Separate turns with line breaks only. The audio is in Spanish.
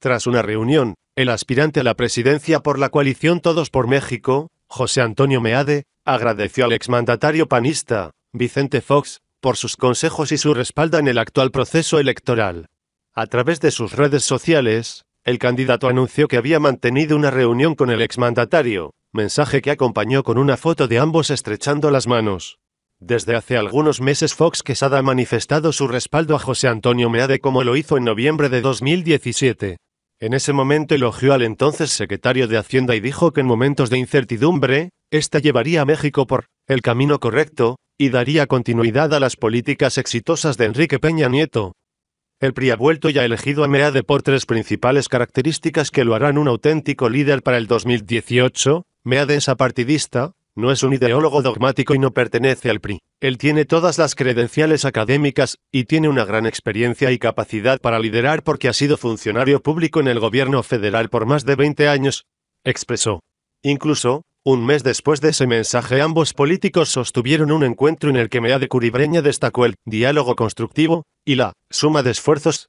Tras una reunión, el aspirante a la presidencia por la coalición Todos por México, José Antonio Meade, agradeció al exmandatario panista, Vicente Fox, por sus consejos y su respaldo en el actual proceso electoral. A través de sus redes sociales, el candidato anunció que había mantenido una reunión con el exmandatario, mensaje que acompañó con una foto de ambos estrechando las manos. Desde hace algunos meses Fox Quesada ha manifestado su respaldo a José Antonio Meade como lo hizo en noviembre de 2017, en ese momento elogió al entonces secretario de Hacienda y dijo que en momentos de incertidumbre, ésta llevaría a México por el camino correcto, y daría continuidad a las políticas exitosas de Enrique Peña Nieto. El PRI ha vuelto y ha elegido a Meade por tres principales características que lo harán un auténtico líder para el 2018. Meade es apartidista, no es un ideólogo dogmático y no pertenece al PRI. Él tiene todas las credenciales académicas, y tiene una gran experiencia y capacidad para liderar porque ha sido funcionario público en el gobierno federal por más de 20 años, expresó. Incluso, un mes después de ese mensaje ambos políticos sostuvieron un encuentro en el que Meade de Curibreña destacó el diálogo constructivo y la suma de esfuerzos